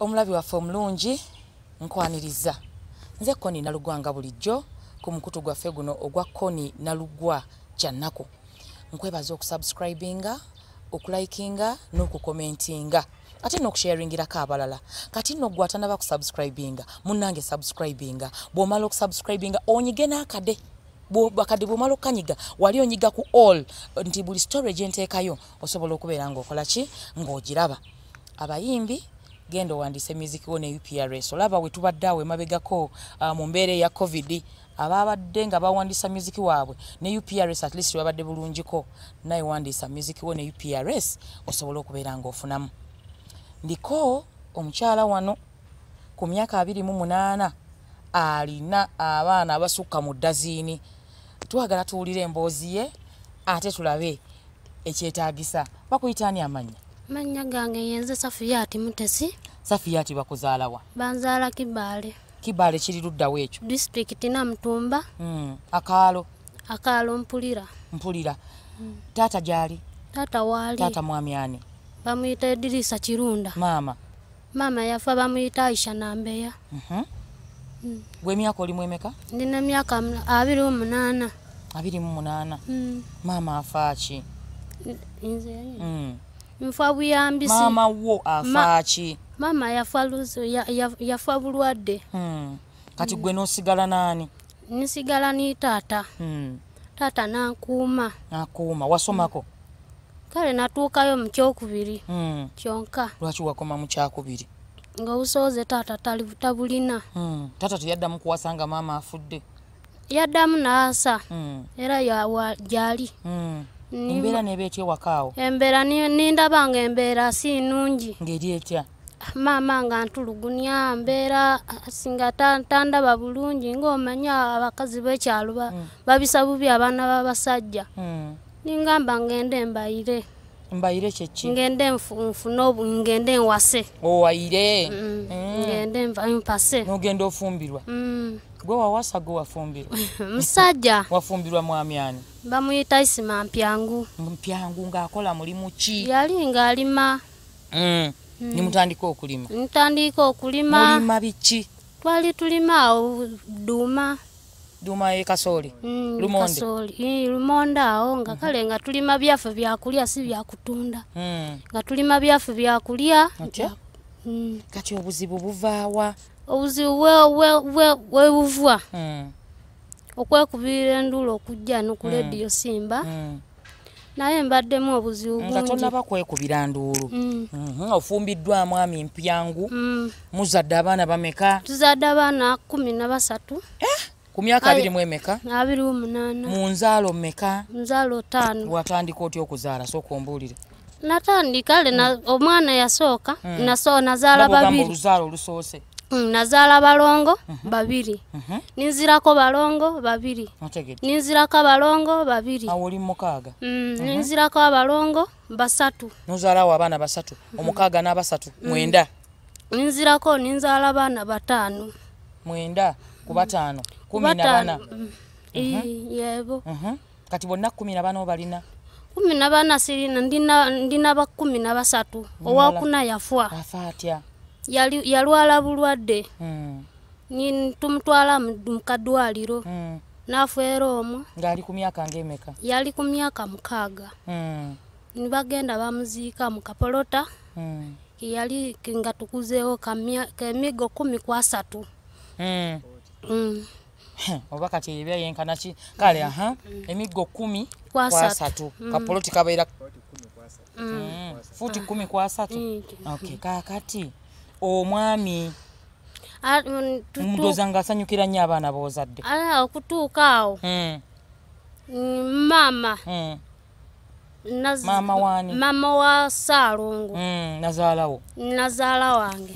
omulabi waffe omulungi nkwaniriza nze koni nalugwa nga bulijjo ku mukutu gwaffe guno ogwa koni nalugwa kyannaku nkwebaza okusubscribinga okulikinga n'okukomentinga ate n'okusharingirako abalala kati nogwatanaba kusubscribinga munange subscribinga bwomala okusubscribinga onyige n'akade akade bwomala okukanyiga wali onyiga ku all nti buli story gyenteekayo osobola okubeera ngaokolaki ng'ogiraba abayimbi genda owandise mizikiwo ne uprs olaba we tubadde awo emabegako uh, mu mbeera eya covid abaabadde nga bawandisa miziki waabwe ne uprs at least babadde bulungiko naye wandisa mizikiwo ne uprs osobole okubeera ngaofunamu ndiko omukyala wano ku myaka abiri mu munaana alina abaana abasukka mu daziini twagala tuwulire emboozi ye ate tulabe ekyetaagisa bakuyita ani amanya amanya gange yenze safiyati mutesi safiyati bakuzaalawa banzaala kibaale kibaale kiri luddawo ekyo disitulikiti namutumba mm. akaalo akaalo mpulira mpulira mm. taata gyali taata waali taata mwamyani bamwyita edirisa kirunda maama maama yafa bamwyita aisha nambeya mm-hmm. mm. gwemyaka olimu emeka ndina emyaka abiri omunaana abiri mu munaana mm. maama afaaki nzeyi mm. nfa buyambisi maama wo afaaki Ma, maama yafa luzu yafa ya, ya bulwadde hmm. kati gwe nosigala naani nsigala ni taata hmm. taata nankuuma nakuuma wasomako hmm. kale natuukayo mukyokubiri hmm. kyonka lwaki wakoma mukyakubiri nga obusoze taata tabulina hmm. taata teyaddamu kuwasa nga maama afudde yaddamu naasa hmm. era yawa gyali hmm. embeera neba etya ewakaawo embeera nindaba nga embeera si nungi ngeri etya ah, maama nga ntulugunya mbeera ah, singa tandaba bulungi ngaomanya abakazi bekyalo babisa hmm. bubi abaana babasajja hmm. ningamba ngende mbaire mbaire kyeki ngende ngende nwase owaire hmm. ngende mpase nogenda ofumbirwa mm. gwe wawasa gwe wafumbirwa musajja wafumbirwa mwami ani bamuyita isima mpyangu mpyangu ngaakola mulimu ki yali ngaalima mm. mm. nimutandika okulima ntandika okulima mulima biki twali tulima awo duuma duuma ye kasooli lumondi mm, lumonda awo nga mm-hmm. kale mm -hmm. nga tulima byaffe byakulya si byakutunda mm. nga tulima byaffe byakulya mm. kati okay. mm. obuzibu buvaawa obuzi webuvwa hmm. okwekubirira endula okujja nokuladiyo hmm. simba hmm. naye mbaddemu obuzibu bungi nga tonaba kwekubira nduulu ofumbiddwamu ami mpyangu muzadde abaana bameka tuzadde abaana kumi nabasatu eh? ku myaka abiri mu emeka abiri munaana mu nzaalo mmeka nzaalo taano watandika otya okuzaala sooka ombuulire natandika le omwana yasooka nazaala babiri luzaalo olusoose Mm, nazaala balongo mhm. babiri mhm. ninzirako balongo babiri ninzirako abalongo babiri oli ah, mukaaga mm, mhm. ninzirako abalongo basatu nozaalawo abaana basatu omukaaga n'abasatu mm. mwenda ninzirako ninzaala abaana bataano mwenda ku bataano kumi nabana yeebo kati bonna kumi nabana obalina kumi nabana sirina ndina bakumi nabasatu owakuna yafa afa atya yali yalwala bulwadde mm. tumutwala mukadwaliro mm. nafeera omwo ngaali ku myaka ngemeka yali ku myaka mukaaga mm. nibagenda bamuziika mukapolota mm. yali nga tukuzeewo kemigo kumi kwasatu mm. mm. oba kati ebya yenkanaki kale aha hmm. emigo kumi kwasatu hmm. kapoloti kabeera futi kumi kwasatu kakati mm. okay. mm. omwami mm, mundoza nga asanyukira nnyo abaana bozadde okutuuka awo mm, maama maama wani maama wa saalongo nazaalawo nazaala wange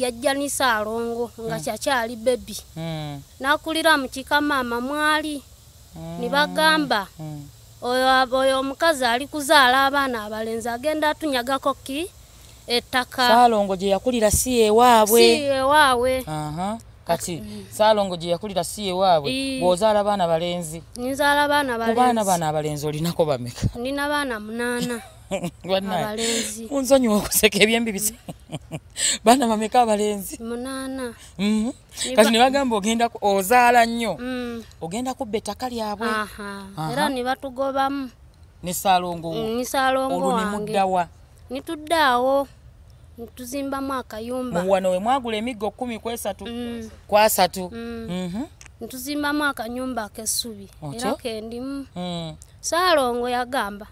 yajja ni saalongo nga kyakyali bebi nakulira mukika maama mwali nibagamba oyo omukazi ali kuzaala abaana abalenzi agenda atunyagako ki ettaka saalongo gye yakulira si ewaabwe ewaabwe kati saalongo gye yakulira si ewaabwe bwozaala baana balenzi baana baana abalenzi olinako bameka nina baana munaana munsonyiwa okuseka ebyembibisa baana bameka abalenzi munaana mhm. kati nebagamba ogenda ozaala nnyo mm. ogenda kubba ettaka lyabwe era nebatugobamu nesaalongo wo mm, olwo nemuddawa nitudde awo nituzimbamu akayumba wano we mwagula emiggo kumi kwasatu mm. mm. mhm. nituzimbamu akanyumba akesubi era kendimu mm. saalongo yagamba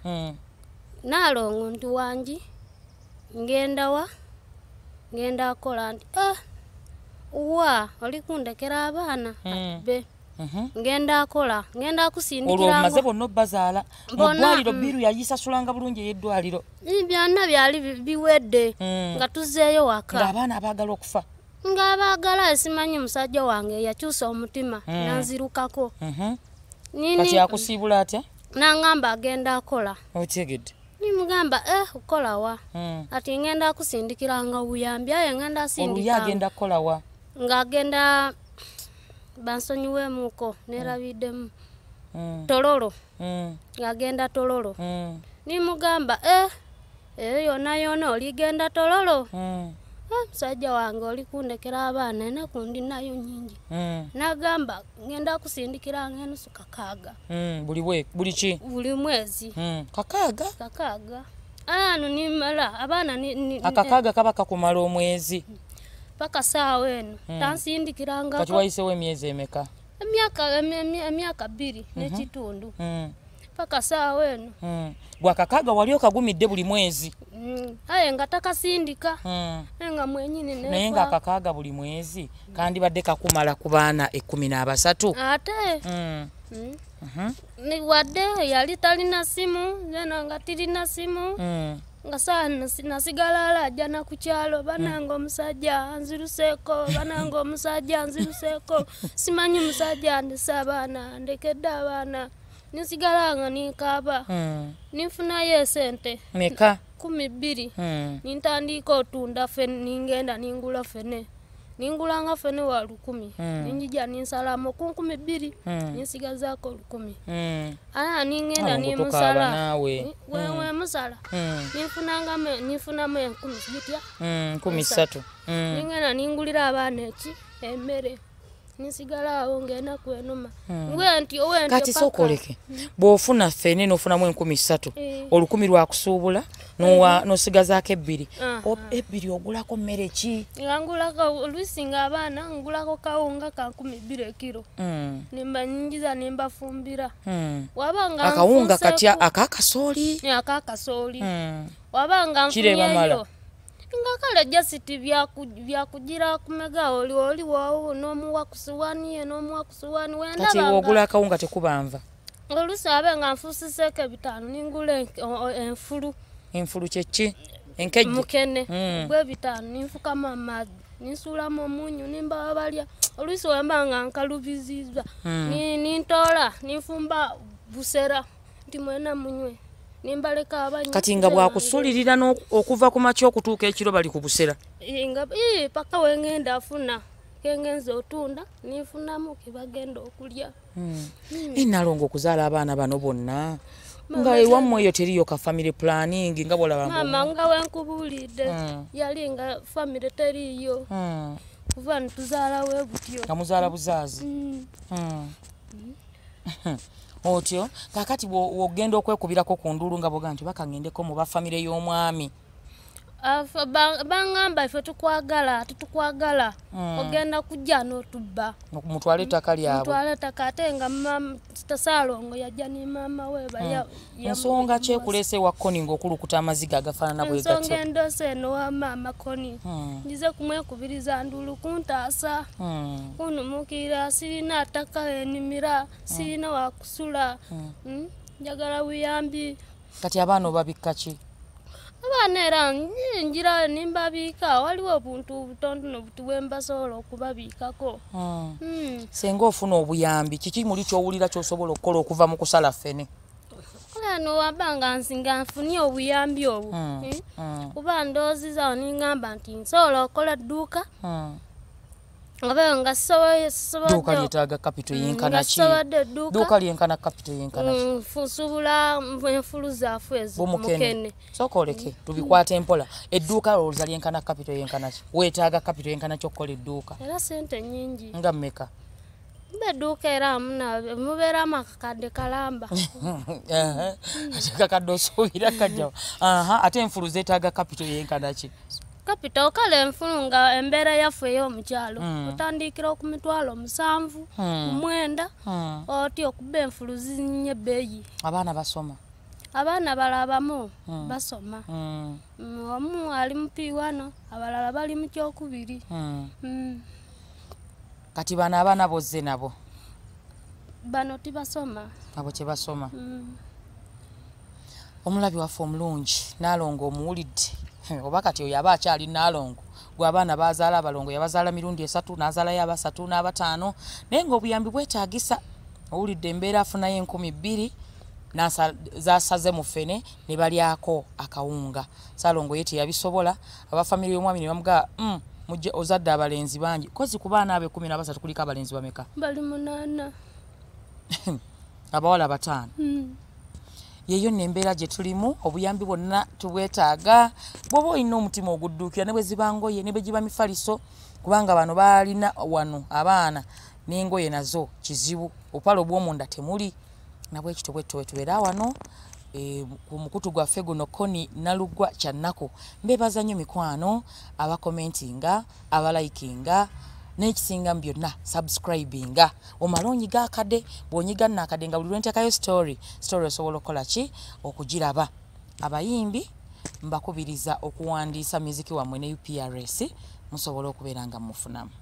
naalongo nti wanji ngendawa ngenda akola nti ah, wa olikundekera abaana abe Mhm. ngenda akola ngenda akusindikirao olwomaze bonna obbazaala mudwaliro biru yayisasulanga bulungi eyeddwaliro byanna byali biwedde mm. nga tuzeeyo waka ngaabaana abaagala okufa ngaabaagala esimanyi musajja wange yakyusa omutima mm. nanzirukako mhm. nini akusiibula atya nangamba agenda akola okyegedde nimugamba e eh, okolawa mm. ati ngenda akusindikiranga obuyambi aye ngenda asindikaoluyo agenda kukolawa ngaagenda bansonyiwemu ko nerabiddemu mm. mm. tololo ngagenda mm. tololo nimugamba eh, eyo yona yona oligenda tololo eh, musajja wange olikundekera abaana enaku ndi nayo nyingi nagamba ngenda kusindikira ngenusu kakaaga buliki buli mwezi kakaaga kakaaga anu nimala abaana akakaaga kaba kakumala omwezi mpaka saa wenu hmm. tansi indikiranga kati waise we miezi emeka emyaka emyaka biri mm -hmm. nekitundu mpaka hmm. saa wenu hmm. gwakakaga wali okagumidde buli mwezi hmm. aye nga takasindika hmm. nga mwenyini nefa. naye ngaakakaga buli mwezi hmm. kandi badde kakumala ku baana ekkumi n'abasatu ate hmm. Mm -hmm. Mhm. wadde yali talina simu nenanga tirina simu mm. nga saana nasigalala ajja nakukyalo banange mm. omusajja anziruseeko banange omusajja anziruseeko simanyi musajja andese abaana ndekedde abaana nisigalanga nikaaba mm. ninfunayo esente meka kumi bbiri mm. nintandika otunda fe ningenda ningula fene ningulanga fene wa lukumi mm. ninjija ninsalamo kunkumi biri mm. ninsigazako lukumi mm. aa ningenda nimusala nawe wewe musala nifunangamo hmm. hmm. nifunamo enkumi jitya hmm, nkumi satu ningenda ningulira abaana eki emmere mm. nsigalaawo ngenda kwenuma hmm. kati sookoleke bwofuna fene nofunamu enkumi satu eh. olukumi lwakusuubula eh. nosigazaako ebbiri ebbiri ogulako mmere ki angulako olusinga abaana ngulako kawunga kankumi bbiri ekiro hmm. nimba nyingiza nimbafumbira hmm. akawunga katya akakasooli eh, akakasooli wabanga nfuyeyo nga kale jasiti byakujira kumega oli oliwoo nomuwakusuwani ye nomuwakusuwani wendakati wogula akawu nga tekubanva olusi abe nga nfusiseko ebitaano ningula enfulu enfulu kyeki enkeje mukene hmm. gwe bitaano ninfukamu amazzi ninsuulamu omunyu nimbawa balya olusi wemba nga nkalubiziza hmm. nintoola ninfumba busera nti mwena munywe nimbaleka abanyi kati nga bwakusulirira okuva ku makyo okutuuka ekiro bali ku busera eh, eh, paka wengenda afuna kengenza otunda nifunamu kebagenda okulya hmm. hmm. nalongo okuzaala abaana bano bonna nga ewammwe eyo teriyo ka famiry planing nga bwolabamama nga wenkubuulidde hmm. yali nga famiry teriyo hmm. kuva nituzaalawo ebutyo nga muzaala buzaazi hmm. hmm. Hmm. otyo kakati wogenda okwekubirako ku nduulu nga boga nti bakangendeko mu bafamire y'omwami bangamba ife tukwagala tetukwagala hmm. ogenda kujja notubba mutwala ettaka lyabwemutwala ettaka ate nga tasalongo yajja ne mama we hmm. ensonga kyekulese wakoni ngaokulukuta amaziga agafaanana bwensonga endoosa eno wamaama koni hmm. nize kumwekubiriza ndulu kuntaasa kunumukira sirina ttaka wenimira sirina wakusula njagala buyambi kati abaana obabikka ki abaana era njira nimbabiika waliwo obuntu butontono butuwe mbasobola okubabiikako hmm. hmm. singa ofuna obuyambi kiki muli kyowulira kyosobola okukola okuva mu kusala ffene ano wabanga nsinga nfunye obuyambi obwo hmm. Eh? kuba ndoozizao ningamba nti nsobola okukola dduuka nga duuka lyetaaga kapito mm, yenkana kiduuka lyenkana kapito yenkanakisokooleke mm, mm. tubikwata empola edduuka lowooza lyenkana kapito yenkana ki weetaaga kapito yenkana ki okukola edduuka nga mmeka edduuka era mubeera amakakadde kalamba kakadde osuubira kajjawo ate enfulu zeetaaga kapito yenkana ki kapita okala enfulu nga embeera yaffe ey'omukyalo hmm. otandikira okumitwalo musanvu hmm. mwenda hmm. otya okuba enfulu zinye ebbeeyi abaana basoma abaana balabamu basoma mm, omu ali mupiwano abalala bali mukyokubiri mm. kati bano abaana bozze nabo bano tibasoma abo kyebasoma mm. omulabi waffe omulungi naalonga omuwulidde oba kati oyo aba akyali naalongo gwe abaana bazaala abalongo yabazaala mirundi esatu nazaalayo abasatu n'abataano naye ngaobuyambi bwetagisa owulidde embeera afunayo enkumi bbiri zasaze mu fene ne balyako akawunga saalongo ye teyabisobola abafamiry y'omwami ne bamugaba mm, muje ozadde abalenzi bangi kozi ku baana abo ekumi n'abasatu kuliko abalenzi bameka bali munaana abawala bataano mm. yeyo nembeera gyetulimu obuyambi bwonna tubwetaaga bwoba olina omutima ogudukira nebwezibangoye nebwegiba mifaliso kubanga bano balina wano abaana nengoye nazo kizibu opala obwomunda temuli nabwekitobwetubera wano eh, ku mukutu gwaffe guno koni nalugwa kyanaku mbebazanyo mikwano abakomentinga abalaikinga nekisingamu byonna subscribinga omala onyiga akade bwonyiga nna akade nga buli lwentekayo story story osobola okukola ki okugiraba abayimbi mbakubiriza okuwandiisa miziki wamwe ne uprs musobole okubeera nga mufunamu